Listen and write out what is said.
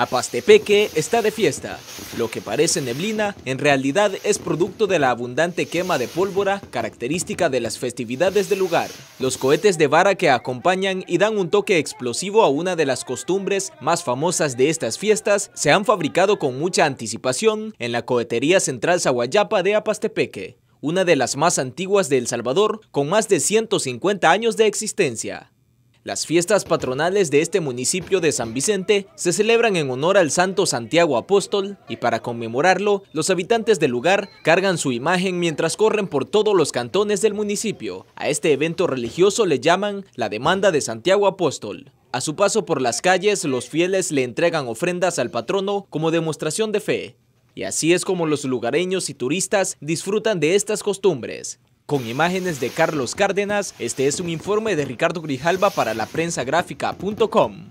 Apastepeque está de fiesta. Lo que parece neblina en realidad es producto de la abundante quema de pólvora característica de las festividades del lugar. Los cohetes de vara que acompañan y dan un toque explosivo a una de las costumbres más famosas de estas fiestas se han fabricado con mucha anticipación en la cohetería central Zahuayapa de Apastepeque, una de las más antiguas de El Salvador con más de 150 años de existencia. Las fiestas patronales de este municipio de San Vicente se celebran en honor al santo Santiago Apóstol y para conmemorarlo, los habitantes del lugar cargan su imagen mientras corren por todos los cantones del municipio. A este evento religioso le llaman la demanda de Santiago Apóstol. A su paso por las calles, los fieles le entregan ofrendas al patrono como demostración de fe. Y así es como los lugareños y turistas disfrutan de estas costumbres. Con imágenes de Carlos Cárdenas, este es un informe de Ricardo Grijalba para la prensa gráfica.com.